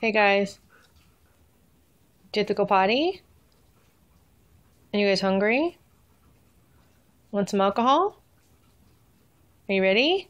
Hey guys. did you have to go potty? Are you guys hungry? Want some alcohol? Are you ready?